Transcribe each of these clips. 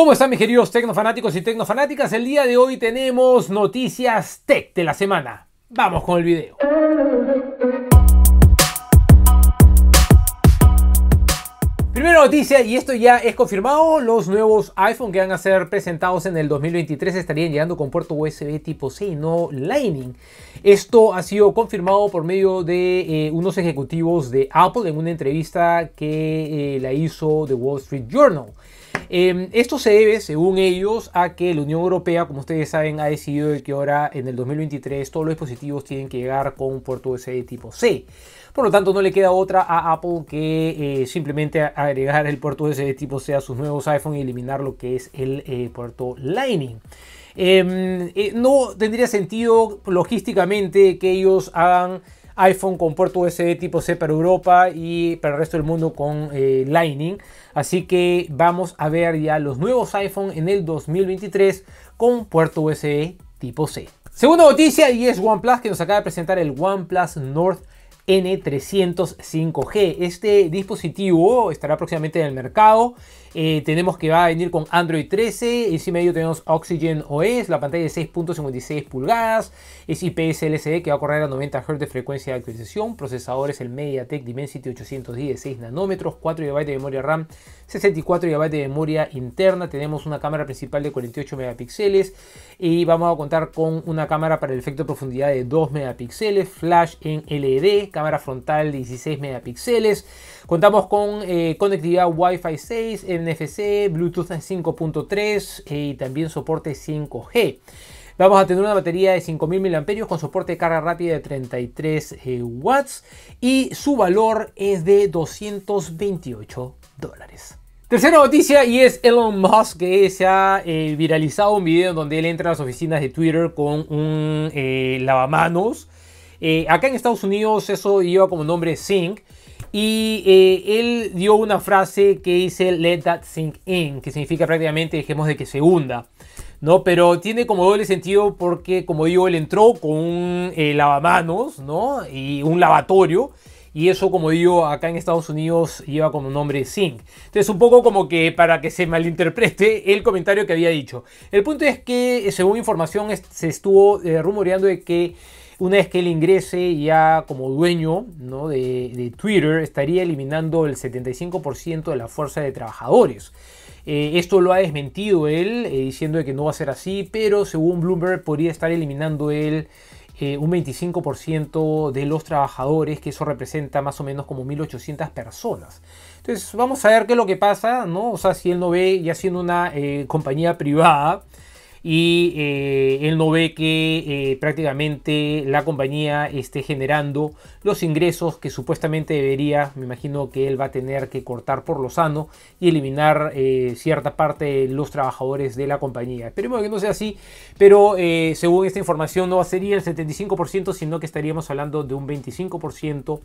¿Cómo están mis queridos tecnofanáticos y tecnofanáticas? El día de hoy tenemos noticias tech de la semana. Vamos con el video. Primera noticia, y esto ya es confirmado, los nuevos iPhone que van a ser presentados en el 2023 estarían llegando con puerto USB tipo C y no Lightning. Esto ha sido confirmado por medio de eh, unos ejecutivos de Apple en una entrevista que eh, la hizo The Wall Street Journal. Em, esto se debe, según ellos, a que la Unión Europea, como ustedes saben, ha decidido que ahora en el 2023 todos los dispositivos tienen que llegar con un puerto USB tipo C. Por lo tanto, no le queda otra a Apple que eh, simplemente agregar el puerto USB tipo C a sus nuevos iPhone y eliminar lo que es el eh, puerto Lightning. Em, eh, no tendría sentido logísticamente que ellos hagan iPhone con puerto USB tipo C para Europa y para el resto del mundo con eh, Lightning. Así que vamos a ver ya los nuevos iPhone en el 2023 con puerto USB tipo C. Segunda noticia y es OnePlus que nos acaba de presentar el OnePlus North N305G. Este dispositivo estará próximamente en el mercado. Eh, tenemos que va a venir con Android 13, encima si medio tenemos Oxygen OS, la pantalla de 6.56 pulgadas, es IPS LCD que va a correr a 90 Hz de frecuencia de actualización, procesador es el MediaTek Dimensity 810 6 nanómetros, 4 GB de memoria RAM, 64 GB de memoria interna, tenemos una cámara principal de 48 megapíxeles y vamos a contar con una cámara para el efecto de profundidad de 2 megapíxeles, flash en LED, cámara frontal 16 megapíxeles. Contamos con eh, conectividad Wi-Fi 6, NFC, Bluetooth 5.3 eh, y también soporte 5G. Vamos a tener una batería de 5.000 mAh con soporte de carga rápida de 33 eh, watts y su valor es de 228 dólares. Tercera noticia y es Elon Musk que se ha viralizado un video donde él entra a las oficinas de Twitter con un lavamanos eh, acá en Estados Unidos eso lleva como nombre sink Y eh, él dio una frase que dice let that sink in, que significa prácticamente dejemos de que se hunda. ¿no? Pero tiene como doble sentido porque, como digo, él entró con un eh, lavamanos, ¿no? Y un lavatorio. Y eso, como digo, acá en Estados Unidos lleva como nombre sink Entonces, un poco como que para que se malinterprete el comentario que había dicho. El punto es que, según información, se estuvo rumoreando de que una vez que él ingrese ya como dueño de, Twitter, estaría eliminando el 75% de la fuerza de trabajadores. Eh, esto lo ha desmentido él, eh, diciendo que no va a ser así, pero según Bloomberg podría estar eliminando él eh, un 25% de los trabajadores, que eso representa más o menos como 1.800 personas. Entonces, vamos a ver qué es lo que pasa, ¿no? O sea, si él no ve, ya siendo una compañía privada, y eh, él no ve que eh, prácticamente la compañía esté generando los ingresos que supuestamente debería, me imagino que él va a tener que cortar por lo sano y eliminar eh, cierta parte de los trabajadores de la compañía. Esperemos que no sea así, pero según esta información no sería el 75%, sino que estaríamos hablando de un 25%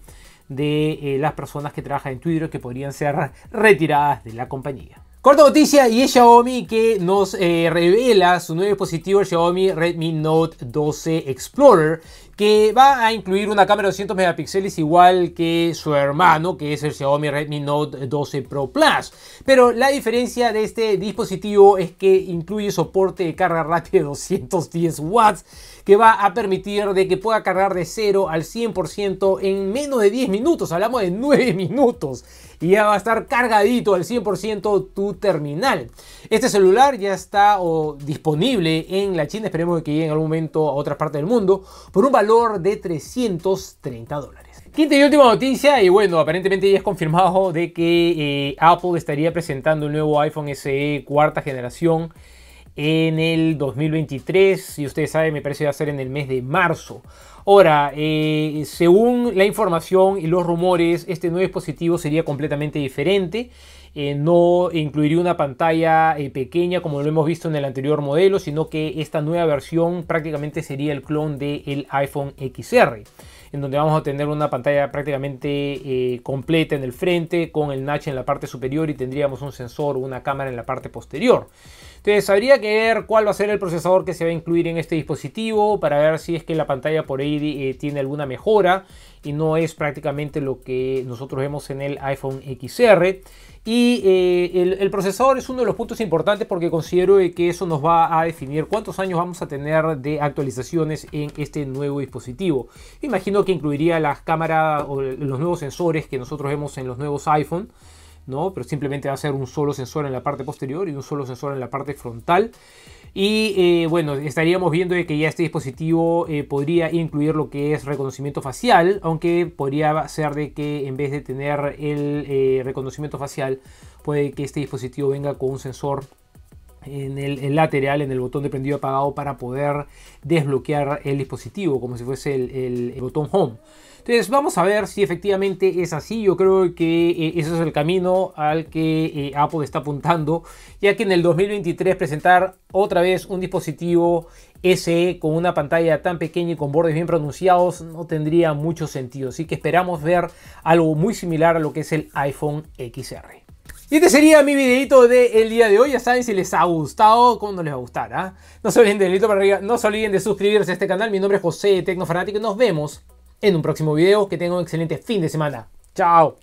de las personas que trabajan en Twitter que podrían ser retiradas de la compañía. Corta noticia y es Xiaomi que nos eh, revela su nuevo dispositivo, el Xiaomi Redmi Note 12 Explorer, que va a incluir una cámara de 200 megapíxeles igual que su hermano, que es el Xiaomi Redmi Note 12 Pro Plus. Pero la diferencia de este dispositivo es que incluye soporte de carga rápida de 210 watts que va a permitir de que pueda cargar de 0 al 100% en menos de 10 minutos. Hablamos de 9 minutos. Y ya va a estar cargadito al 100% tu terminal. Este celular ya está disponible en la China. Esperemos que llegue en algún momento a otras partes del mundo. Por un valor de 330 dólares. Quinta y última noticia, y bueno, aparentemente ya es confirmado de que eh, Apple estaría presentando el nuevo iPhone SE cuarta generación en el 2023, y ustedes saben, me parece que va a ser en el mes de marzo. Ahora, eh, según la información y los rumores, este nuevo dispositivo sería completamente diferente. Eh, no incluiría una pantalla eh, pequeña como lo hemos visto en el anterior modelo, sino que esta nueva versión prácticamente sería el clon del iPhone XR, en donde vamos a tener una pantalla prácticamente completa en el frente, con el notch en la parte superior y tendríamos un sensor o una cámara en la parte posterior. Entonces este, habría que ver cuál va a ser el procesador que se va a incluir en este dispositivo para ver si es que la pantalla por ahí eh, tiene alguna mejora y no es prácticamente lo que nosotros vemos en el iPhone XR. Y eh, el, el, procesador es uno de los puntos importantes porque considero que eso nos va a definir cuántos años vamos a tener de actualizaciones en este nuevo dispositivo. Imagino que incluiría las cámaras o los nuevos sensores que nosotros vemos en los nuevos iPhone. ¿no? Pero simplemente va a ser un solo sensor en la parte posterior y un solo sensor en la parte frontal. Y eh, bueno, estaríamos viendo que ya este dispositivo eh, podría incluir lo que es reconocimiento facial, aunque podría ser de que en vez de tener el eh, reconocimiento facial, puede que este dispositivo venga con un sensor en el, lateral, en el botón de prendido apagado para poder desbloquear el dispositivo, como si fuese el, botón home. Entonces vamos a ver si efectivamente es así. Yo creo que eh, ese es el camino al que eh, Apple está apuntando, ya que en el 2023 presentar otra vez un dispositivo SE con una pantalla tan pequeña y con bordes bien pronunciados no tendría mucho sentido. Así que esperamos ver algo muy similar a lo que es el iPhone XR. Y este sería mi videito del el día de hoy. Ya saben si les ha gustado, cómo no les va a gustar. Ah? No se olviden de para arriba, no se olviden de suscribirse a este canal. Mi nombre es José Tecnofanático nos vemos en un próximo video. Que tengan un excelente fin de semana. Chao.